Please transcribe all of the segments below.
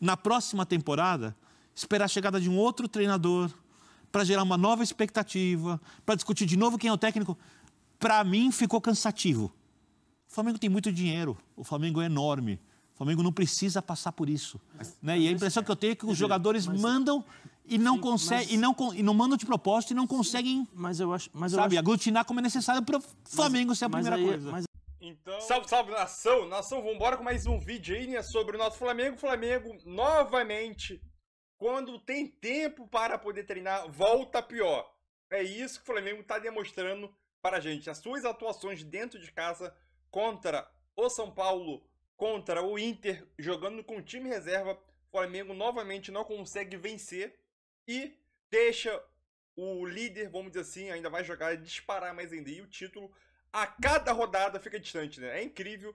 na próxima temporada, esperar a chegada de um outro treinador para gerar uma nova expectativa, para discutir de novo quem é o técnico, para mim ficou cansativo. O Flamengo tem muito dinheiro, o Flamengo é enorme. O Flamengo não precisa passar por isso. Mas, né? e a impressão que eu tenho é que os jogadores mas, mandam e não sim, conseguem, mas... e, não, e não mandam de propósito e não conseguem. Mas eu acho. Mas eu sabe, acho... aglutinar como é necessário para o Flamengo ser a primeira aí, coisa. Então... Salve, salve, nação! Nação, vambora com mais um vídeo aí né, sobre o nosso Flamengo. Flamengo, novamente, quando tem tempo para poder treinar, volta pior. É isso que o Flamengo está demonstrando para a gente. As suas atuações dentro de casa contra o São Paulo, contra o Inter, jogando com o time reserva, o Flamengo novamente não consegue vencer e deixa o líder, vamos dizer assim, ainda vai jogar disparar mais ainda. E o título a cada rodada fica distante, né? É incrível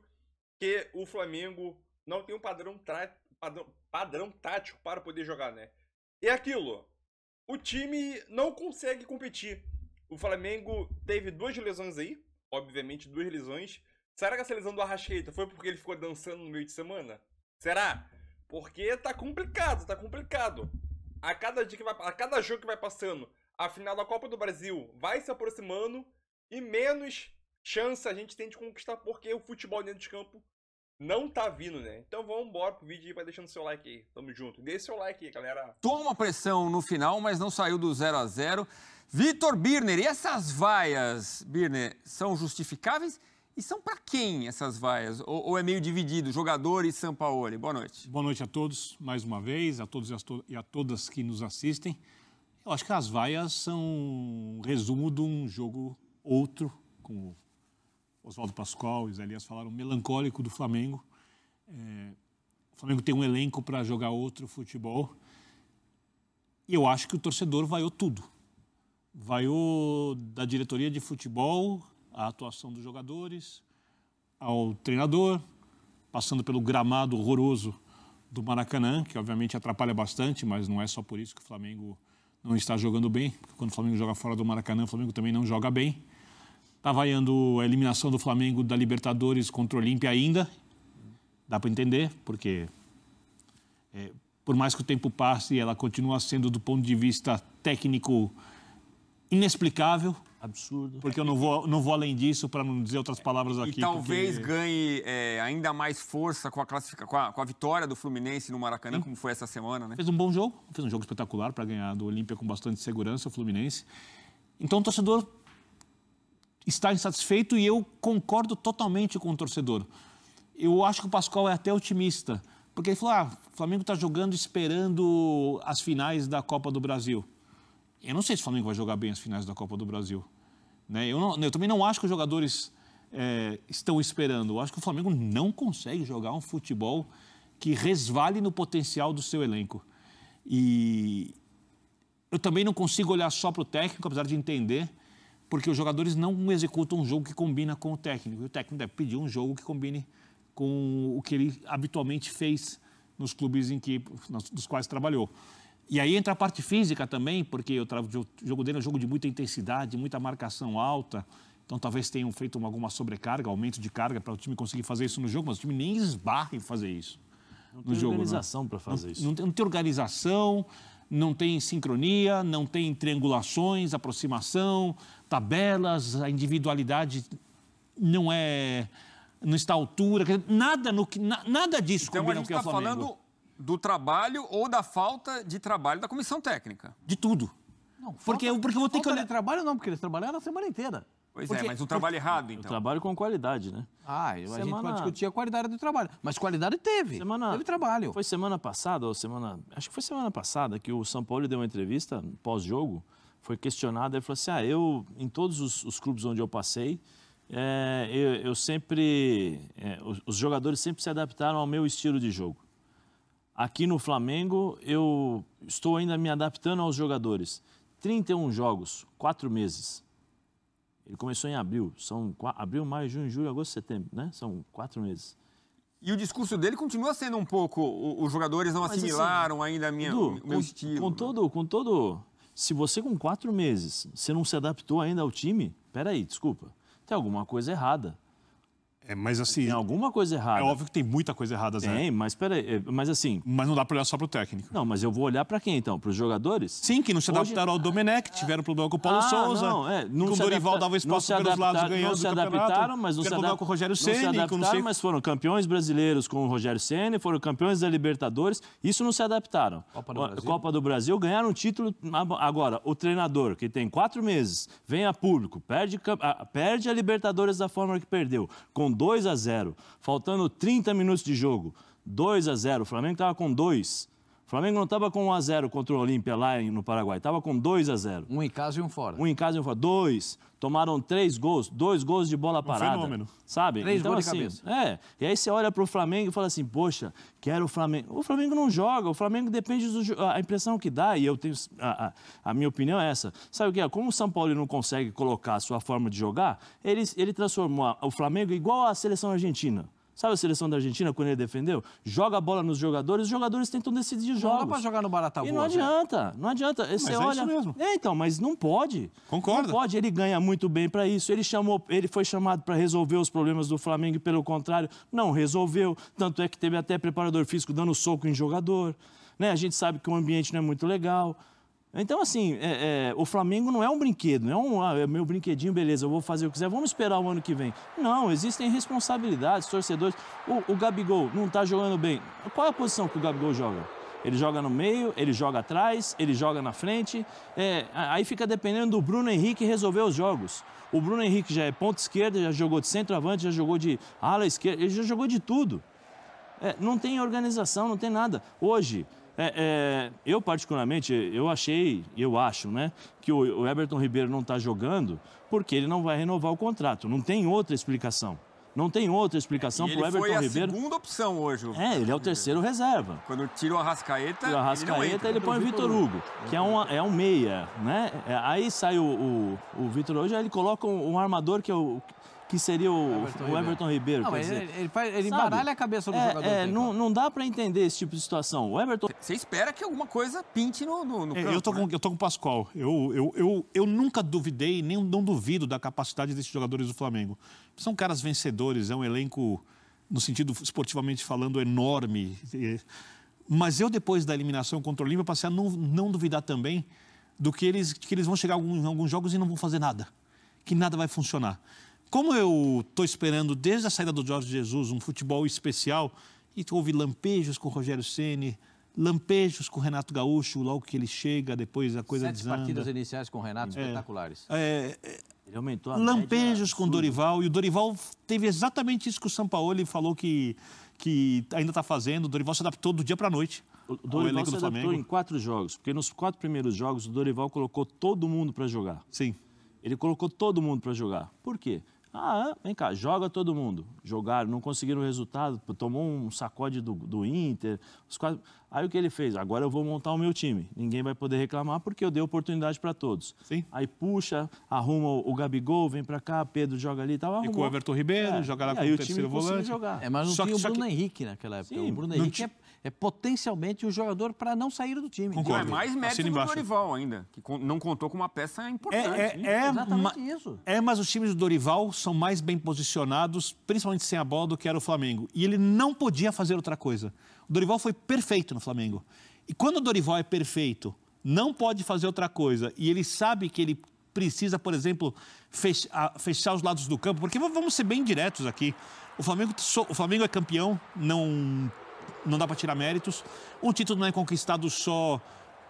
que o Flamengo não tem um padrão, padrão, padrão tático para poder jogar, né? É aquilo. O time não consegue competir. O Flamengo teve duas lesões aí, obviamente duas lesões. Será que essa lesão do Arrascaeta foi porque ele ficou dançando no meio de semana? Será? Porque tá complicado, tá complicado. A cada dia que vai, a cada jogo que vai passando, a final da Copa do Brasil vai se aproximando e menos chance a gente tem de conquistar, porque o futebol dentro de campo não tá vindo, né? Então vamos embora pro vídeo e vai deixando seu like aí. Tamo junto. Dê seu like aí, galera. Toma pressão no final, mas não saiu do 0 a 0 Vitor Birner, e essas vaias, Birner, são justificáveis? E são para quem essas vaias? Ou, ou, é meio dividido, jogador e Sampaoli? Boa noite. Boa noite a todos, mais uma vez, a todos e a, to e a todas que nos assistem. Eu acho que as vaias são um resumo de um jogo outro, com. Oswaldo Pascoal e Zé Elias falaram, melancólico do Flamengo. É, o Flamengo tem um elenco para jogar outro futebol. E eu acho que o torcedor vaiou tudo. Vaiou da diretoria de futebol, a atuação dos jogadores, ao treinador, passando pelo gramado horroroso do Maracanã, que obviamente atrapalha bastante, mas não é só por isso que o Flamengo não está jogando bem, porque quando o Flamengo joga fora do Maracanã, o Flamengo também não joga bem. Está avaliando a eliminação do Flamengo da Libertadores contra o Olímpia ainda. Dá para entender, porque é, por mais que o tempo passe, ela continua sendo, do ponto de vista técnico, inexplicável. Absurdo. Porque eu não vou, não vou além disso para não dizer outras palavras aqui. E talvez porque... ganhe é, ainda mais força com a, classifica, com a, com, a, vitória do Fluminense no Maracanã, Sim. como foi essa semana, né? Fez um bom jogo, fez um jogo espetacular para ganhar do Olímpia com bastante segurança, o Fluminense. Então o torcedor está insatisfeito e eu concordo totalmente com o torcedor. Eu acho que o Pascoal é até otimista, porque ele falou: ah, o Flamengo está jogando esperando as finais da Copa do Brasil. Eu não sei se o Flamengo vai jogar bem as finais da Copa do Brasil. Né? Eu, não, eu também não acho que os jogadores é, estão esperando. Eu acho que o Flamengo não consegue jogar um futebol que resvale no potencial do seu elenco. E eu também não consigo olhar só para o técnico, apesar de entender porque os jogadores não executam um jogo que combina com o técnico. E o técnico deve pedir um jogo que combine com o que ele habitualmente fez nos clubes em que, nos, quais trabalhou. E aí entra a parte física também, porque o jogo dele é um jogo de muita intensidade, muita marcação alta. Então talvez tenham feito uma, alguma sobrecarga, aumento de carga para o time conseguir fazer isso no jogo, mas o time nem esbarra em fazer isso. Não tem né? organização para fazer não, isso. Não tem, não tem organização, não tem sincronia, não tem triangulações, aproximação, tabelas, a individualidade não é não está à altura, nada no que nada disso então, combina a gente está é falando do trabalho ou da falta de trabalho da comissão técnica. De tudo. Não, porque, porque eu vou ter que olhar. trabalho não, porque eles trabalharam a semana inteira. Pois é, Porque, é, mas o trabalho errado, então. O trabalho com qualidade, né? Ah, eu, semana... a gente pode discutir a qualidade do trabalho. Mas qualidade teve. Semana... Teve trabalho. Foi semana passada, ou semana. Acho que foi semana passada que o São Paulo deu uma entrevista pós-jogo. Foi questionado, ele falou assim: ah, eu, em todos os, os clubes onde eu passei, é, eu, eu, sempre. É, os, os jogadores sempre se adaptaram ao meu estilo de jogo. Aqui no Flamengo, eu estou ainda me adaptando aos jogadores. 31 jogos, 4 meses ele começou em abril, são abril, maio, junho, julho, agosto, setembro, né? São quatro meses. E o discurso dele continua sendo um pouco, os jogadores não Mas assim, assimilaram assim, ainda a minha, meu com, estilo. Com né? todo, com todo, se você com quatro meses, você não se adaptou ainda ao time, peraí, desculpa, tem alguma coisa errada. É, mas assim. Tem alguma coisa é errada. É óbvio que tem muita coisa errada, Zé. Tem, mas peraí. É, mas assim. Mas não dá para olhar só pro técnico. Não, mas eu vou olhar para quem então? Para os jogadores? Sim, que não se adaptaram Hoje... ao Domenech, ah. tiveram problema com o Paulo ah, Souza. Não, é. Não que o Dorival adapta... dava espaço pelos lados ganhando. Não se adaptaram, mas não se adaptaram. com o Rogério Ceni, não se adaptaram, não sei... mas foram campeões brasileiros com o Rogério Ceni, foram campeões da Libertadores. Isso não se adaptaram. Copa do Brasil, Copa do Brasil ganharam um título. Agora, o treinador, que tem quatro meses, vem a público, perde, perde a Libertadores da forma que perdeu. Com 2 a 0, faltando 30 minutos de jogo. 2 a 0, o Flamengo estava com 2. O Flamengo não estava com 1x0 contra o Olímpia lá no Paraguai, estava com 2x0. Um em casa e um fora. Um em casa e um fora. Dois. Tomaram três gols, dois gols de bola um parada. Fenômeno. Sabe? Três então, gols assim, de cabeça. É. E aí você olha para o Flamengo e fala assim, poxa, quero o Flamengo. O Flamengo não joga, o Flamengo depende do. A impressão que dá, e eu tenho. A, a, a minha opinião é essa. Sabe o que é? Como o São Paulo não consegue colocar a sua forma de jogar, ele, ele transformou o Flamengo igual à seleção argentina. Sabe a seleção da Argentina quando ele defendeu? Joga a bola nos jogadores, os jogadores tentam decidir jogos. Não dá pra jogar no Barata E não é. adianta, não adianta. Mas é olha... isso mesmo. É, então, mas não pode. Concorda. Não pode, ele ganha muito bem para isso. Ele, chamou, ele foi chamado para resolver os problemas do Flamengo e, pelo contrário, não resolveu. Tanto é que teve até preparador físico dando soco em jogador. Né? A gente sabe que o ambiente não é muito legal. Então, assim, é, é, o Flamengo não é um brinquedo, não é um ah, é meu brinquedinho, beleza, eu vou fazer o que quiser, vamos esperar o ano que vem. Não, existem responsabilidades, torcedores. O, o Gabigol não está jogando bem. Qual é a posição que o Gabigol joga? Ele joga no meio, ele joga atrás, ele joga na frente. É, aí fica dependendo do Bruno Henrique resolver os jogos. O Bruno Henrique já é ponta esquerda, já jogou de centroavante, já jogou de ala esquerda, ele já jogou de tudo. É, não tem organização, não tem nada. Hoje, é, é, eu, particularmente, eu achei, eu acho, né, que o, o Everton Ribeiro não está jogando porque ele não vai renovar o contrato. Não tem outra explicação. Não tem outra explicação para o Everton Ribeiro. Ele foi a segunda opção hoje. É, ele é o terceiro reserva. Quando tira o Arrascaeta, tira o Arrascaeta, ele, entra, ele põe o Vitor Hugo, que é um, é um meia, né? É, aí sai o, o, o Vitor Hugo, aí ele coloca um, um, armador que é o, que seria o Everton, o Everton Ribeiro. Ribeiro não, quer ele, dizer. Ele, faz, ele embaralha a cabeça do é, jogador. É, não, não dá para entender esse tipo de situação. O Everton. Você espera que alguma coisa pinte no, no, no é, campo, eu, tô com, né? eu tô com o Pascoal. Eu, eu, eu, eu nunca duvidei, nem não duvido da capacidade desses jogadores do Flamengo. São caras vencedores, é um elenco, no sentido esportivamente falando, enorme. Mas eu, depois da eliminação contra o Lima, passei a não, não duvidar também do que eles, que eles vão chegar em alguns jogos e não vão fazer nada. Que nada vai funcionar. Como eu estou esperando desde a saída do Jorge Jesus um futebol especial, e houve lampejos com o Rogério Ceni, lampejos com o Renato Gaúcho, logo que ele chega, depois a coisa Sete desanda. partidas iniciais com o Renato, é, espetaculares. É, é ele aumentou a Lampejos com o Dorival, e o Dorival teve exatamente isso que o Sampaoli falou que, que ainda está fazendo. O Dorival se adaptou do dia para a noite. O Dorival se adaptou Flamengo. em quatro jogos, porque nos quatro primeiros jogos o Dorival colocou todo mundo para jogar. Sim. Ele colocou todo mundo para jogar. Por quê? Ah, é? vem cá, joga todo mundo. Jogaram, não conseguiram resultado, tomou um sacode do, do Inter. Quatro... Aí o que ele fez? Agora eu vou montar o meu time. Ninguém vai poder reclamar porque eu dei oportunidade para todos. Sim. Aí puxa, arruma o, o Gabigol, vem para cá, Pedro joga ali tal, arrumou. e com o Everton Ribeiro, é. joga lá com o terceiro volante. Jogar. É, mas não só tinha que, o Bruno que... Henrique naquela época. Sim, o Bruno Henrique t... é é, potencialmente o jogador para não sair do time. Concordo. Então é mais mérito do Dorival ainda, que não contou com uma peça importante. É, é, é né? Exatamente isso. É, mas os times do Dorival são mais bem posicionados, principalmente sem a bola, do que era o Flamengo. E ele não podia fazer outra coisa. O Dorival foi perfeito no Flamengo. E quando o Dorival é perfeito, não pode fazer outra coisa, e ele sabe que ele precisa, por exemplo, fechar, fechar os lados do campo, porque vamos ser bem diretos aqui. O Flamengo, o Flamengo é campeão, não não dá para tirar méritos. Um título não é conquistado só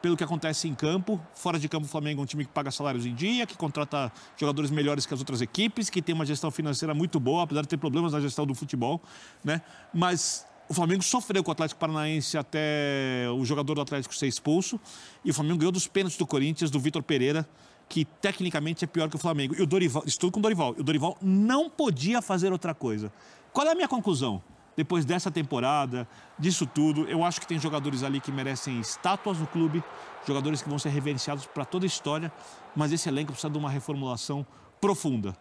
pelo que acontece em campo. Fora de campo, o Flamengo é um time que paga salários em dia, que contrata jogadores melhores que as outras equipes, que tem uma gestão financeira muito boa, apesar de ter problemas na gestão do futebol, né? Mas o Flamengo sofreu com o Atlético Paranaense até o jogador do Atlético ser expulso. E o Flamengo ganhou dos pênaltis do Corinthians, do Vitor Pereira, que tecnicamente é pior que o Flamengo. E o Dorival, estou com o Dorival. E o Dorival não podia fazer outra coisa. Qual é a minha conclusão? depois dessa temporada, disso tudo. Eu acho que tem jogadores ali que merecem estátuas no clube, jogadores que vão ser reverenciados para toda a história, mas esse elenco precisa de uma reformulação profunda.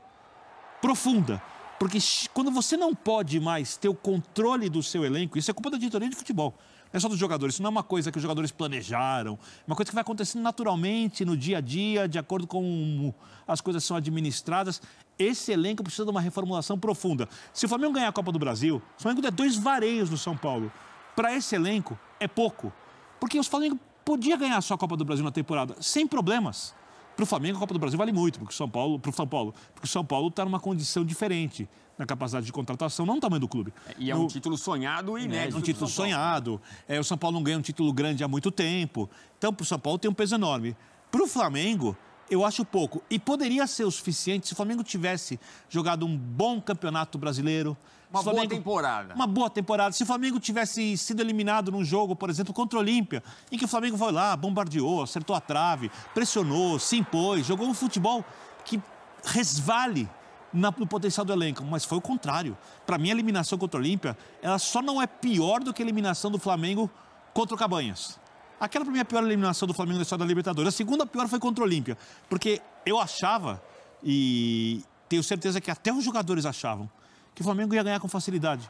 Profunda. Porque quando você não pode mais ter o controle do seu elenco, isso é culpa da diretoria de futebol é só dos jogadores, isso não é uma coisa que os jogadores planejaram, é uma coisa que vai acontecendo naturalmente no dia a dia, de acordo com as coisas são administradas. Esse elenco precisa de uma reformulação profunda. Se o Flamengo ganhar a Copa do Brasil, o Flamengo der dois vareios no São Paulo. Para esse elenco, é pouco. Porque o Flamengo podia ganhar só a Copa do Brasil na temporada, sem problemas. Para o Flamengo, a Copa do Brasil vale muito, porque o São Paulo, para o São Paulo, porque o São Paulo está numa condição diferente na capacidade de contratação, não no tamanho do clube. É, e é um título sonhado e é, inédito. É um título sonhado. É, o São Paulo não ganha um título grande há muito tempo. Então, para o São Paulo tem um peso enorme. Para o Flamengo, eu acho pouco. E poderia ser o suficiente se o Flamengo tivesse jogado um bom campeonato brasileiro. Uma Flamengo, boa temporada. Uma boa temporada. Se o Flamengo tivesse sido eliminado num jogo, por exemplo, contra o Olímpia, em que o Flamengo foi lá, bombardeou, acertou a trave, pressionou, se impôs, jogou um futebol que resvale no potencial do elenco, mas foi o contrário. Para mim, a eliminação contra o Olímpia, ela só não é pior do que a eliminação do Flamengo contra o Cabanhas. Aquela é a pior eliminação do Flamengo na história da Libertadores. A segunda pior foi contra o Olímpia. Porque eu achava, e tenho certeza que até os jogadores achavam, que o Flamengo ia ganhar com facilidade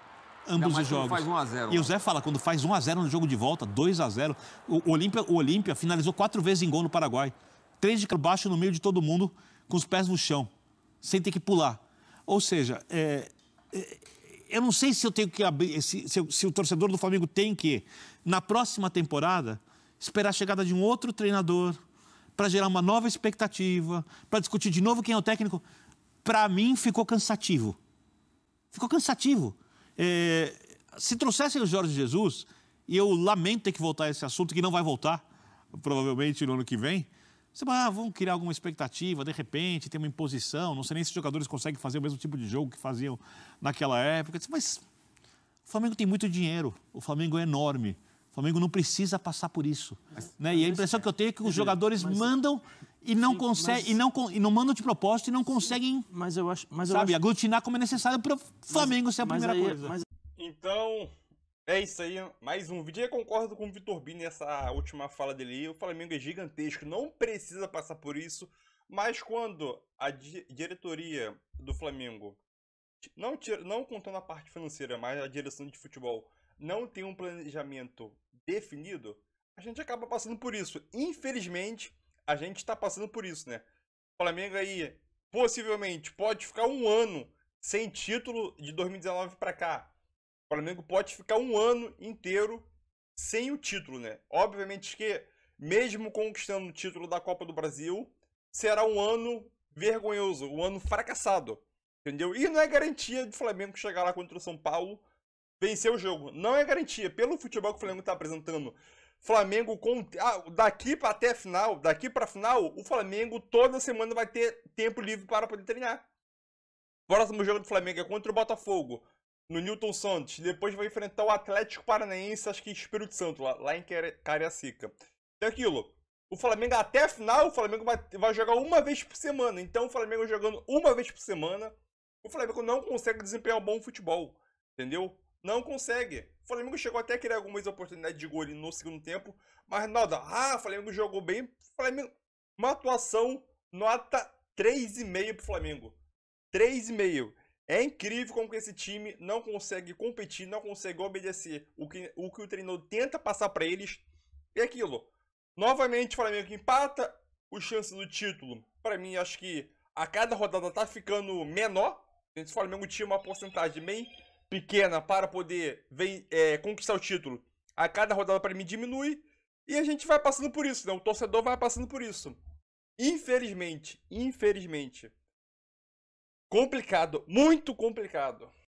ambos os jogos. Faz 1 a 0, e o né? Zé fala, quando faz 1 a 0 no jogo de volta, 2 a 0 o Olímpia, o Olímpia finalizou quatro vezes em gol no Paraguai. Três de baixo no meio de todo mundo, com os pés no chão, sem ter que pular. Ou seja, é, é, eu não sei se eu tenho que abrir, se, se, se o torcedor do Flamengo tem que, na próxima temporada, esperar a chegada de um outro treinador para gerar uma nova expectativa, para discutir de novo quem é o técnico. Para mim, ficou cansativo. Ficou cansativo. É, se trouxessem o Jorge Jesus, e eu lamento ter que voltar a esse assunto, que não vai voltar, provavelmente no ano que vem, você vai, ah, criar alguma expectativa, de repente, tem uma imposição, não sei nem se os jogadores conseguem fazer o mesmo tipo de jogo que faziam naquela época. Mas o Flamengo tem muito dinheiro, o Flamengo é enorme. O Flamengo não precisa passar por isso. Mas, né? e a impressão é, que eu tenho é que os jogadores mas, mandam e não conseguem e não e não mandam de propósito e não conseguem. Mas eu acho, mas eu sabe, acho... aglutinar como é necessário para o Flamengo ser a primeira aí, coisa. Então é isso aí, mais um vídeo. Eu concordo com o Vitor Bini nessa última fala dele. O Flamengo é gigantesco, não precisa passar por isso. Mas quando a di diretoria do Flamengo, não, tira, não contando a parte financeira, mas a direção de futebol, não tem um planejamento definido, a gente acaba passando por isso. Infelizmente, a gente está passando por isso, né? O Flamengo aí possivelmente pode ficar um ano sem título de 2019 para cá. O Flamengo pode ficar um ano inteiro sem o título, né? Obviamente que, mesmo conquistando o título da Copa do Brasil, será um ano vergonhoso, um ano fracassado, entendeu? E não é garantia de Flamengo chegar lá contra o São Paulo vencer o jogo. Não é garantia. Pelo futebol que o Flamengo está apresentando, Flamengo com ah, daqui para até a final, daqui para final, o Flamengo toda semana vai ter tempo livre para poder treinar. Próximo jogo do Flamengo é contra o Botafogo, no Newton Santos. Depois vai enfrentar o Atlético Paranaense, acho que Espírito Santo, lá, lá em Cariacica. Então aquilo. O Flamengo até a final, o Flamengo vai, vai jogar uma vez por semana. Então o Flamengo jogando uma vez por semana, o Flamengo não consegue desempenhar um bom futebol. Entendeu? não consegue. O Flamengo chegou até a criar algumas oportunidades de gol no segundo tempo, mas nada. Ah, o Flamengo jogou bem. O Flamengo, uma atuação nota 3,5 pro Flamengo. 3,5. É incrível como que esse time não consegue competir, não consegue obedecer o que o, que o treinador tenta passar para eles. E é aquilo. Novamente o Flamengo empata, o chance do título, para mim, acho que a cada rodada tá ficando menor. Se o Flamengo tinha uma porcentagem bem pequena para poder vem, é, conquistar o título, a cada rodada para mim diminui. E a gente vai passando por isso, né? O torcedor vai passando por isso. Infelizmente, infelizmente. Complicado, muito complicado.